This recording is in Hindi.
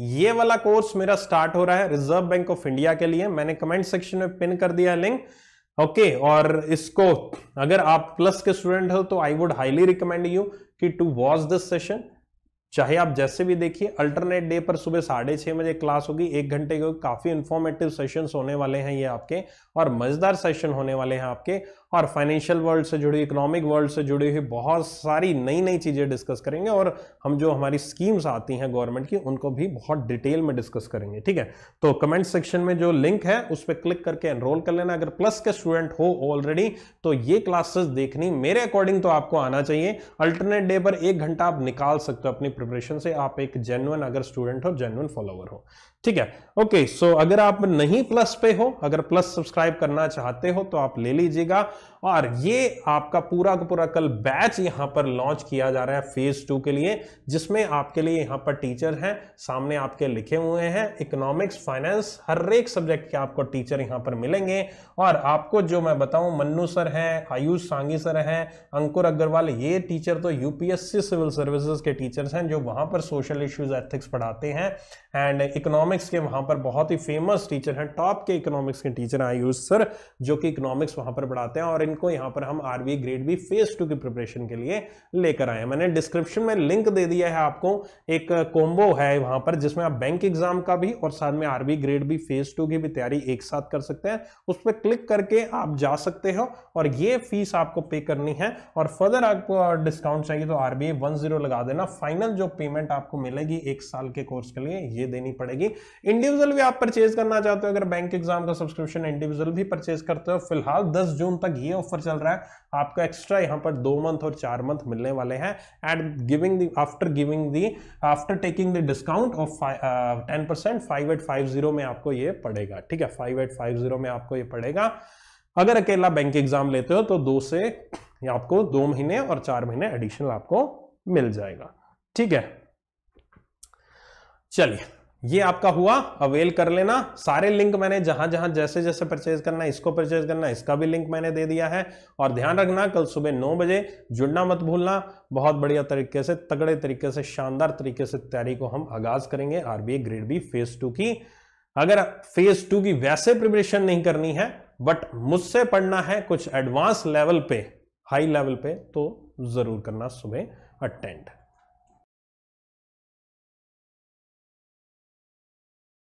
ये वाला कोर्स मेरा स्टार्ट हो रहा है रिजर्व बैंक ऑफ इंडिया के लिए मैंने कमेंट सेक्शन में पिन कर दिया लिंक ओके okay, और इसको अगर आप प्लस के स्टूडेंट हो तो I would highly recommend you कि टू वॉच दिस सेशन चाहे आप जैसे भी देखिए अल्टरनेट डे पर सुबह साढ़े छः बजे क्लास होगी एक घंटे के काफ़ी इन्फॉर्मेटिव सेशंस होने वाले हैं ये आपके और मज़ेदार सेशन होने वाले हैं आपके और फाइनेंशियल वर्ल्ड से जुड़ी इकोनॉमिक वर्ल्ड से जुड़ी हुई बहुत सारी नई नई चीज़ें डिस्कस करेंगे और हम जो हमारी स्कीम्स आती हैं गवर्नमेंट की उनको भी बहुत डिटेल में डिस्कस करेंगे ठीक है तो कमेंट सेक्शन में जो लिंक है उस पर क्लिक करके एनरोल कर लेना अगर प्लस के स्टूडेंट हो ऑलरेडी तो ये क्लासेस देखनी मेरे अकॉर्डिंग तो आपको आना चाहिए अल्टरनेट डे पर एक घंटा आप निकाल सकते हो अपनी प्रिपरेशन से आप एक जेनुअन अगर स्टूडेंट हो जेनुअन फॉलोवर हो ठीक है ओके सो अगर आप नहीं प्लस पे हो अगर प्लस सब्सक्राइब करना चाहते हो तो आप ले लीजिएगा और ये आपका पूरा का पूरा कल बैच यहां पर लॉन्च किया जा रहा है फेज टू के लिए जिसमें आपके लिए यहां पर टीचर हैं सामने आपके लिखे हुए हैं इकोनॉमिक्स फाइनेंस हर एक सब्जेक्ट के आपको टीचर यहां पर मिलेंगे और आपको जो मैं बताऊं मन्नू सर हैं आयुष सांगी सर हैं अंकुर अग्रवाल ये टीचर तो यूपीएससी सिविल सर्विसेज के टीचर्स हैं जो वहाँ पर सोशल इश्यूज एथिक्स पढ़ाते हैं एंड इकोनॉमिक्स के वहाँ पर बहुत ही फेमस टीचर हैं टॉप के इकोनॉमिक्स के टीचर हैं आयुष सर जो कि इकोनॉमिक्स वहाँ पर पढ़ाते हैं और इनको यहाँ पर हम R grade B phase two की प्रिपरेशन के लिए लेकर आए हैं मैंने डिस्क्रिप्शन में लिंक दे दिया है आपको एक कोम्बो है वहाँ पर जिसमें आप बैंक एग्जाम का भी और साथ में R grade B phase two की भी तैयारी एक साथ कर सकते हैं उस पर क्लिक करके आप जा सकते हो और ये फीस आपको पे करनी है और फर्दर आपको डिस्काउंट चाहिए तो आरबीआई वन जीरो लगा देना फाइनल जो पेमेंट आपको मिलेगी एक साल के कोर्स के लिए ये देनी पड़ेगी इंडिविजुअल भी आप परचेज करना चाहते हो अगर बैंक एग्जाम का सब्सक्रिप्शन इंडिविजुअल भी परचेज करते हो फिलहाल 10 जून तक ये ऑफर चल रहा है आपको एक्स्ट्रा यहाँ पर दो मंथ और चार मंथ मिलने वाले हैं eight giving the after giving the after taking the discount of ten percent five eight five zero में आपको ये पड़ेगा ठीक है फाइव एट फाइव जीरो में आपको ये पड़ेगा अगर अकेला बैंक एग्जाम लेते हो तो दो से आपको दो महीने और चार महीने एडिशनल आपको मिल जाएगा ठीक है चलिए ये आपका हुआ अवेल कर लेना सारे लिंक मैंने जहां जहां जैसे जैसे परचेज करना इसको परचेज करना इसका भी लिंक मैंने दे दिया है और ध्यान रखना कल सुबह नौ बजे जुड़ना मत भूलना बहुत बढ़िया तरीके से तगड़े तरीके से शानदार तरीके से तैयारी को हम आगाज करेंगे RBI grade B phase two की अगर फेज टू की वैसे प्रिपरेशन नहीं करनी है बट मुझसे पढ़ना है कुछ एडवांस लेवल पे हाई लेवल पे तो जरूर करना सुबह अटेंड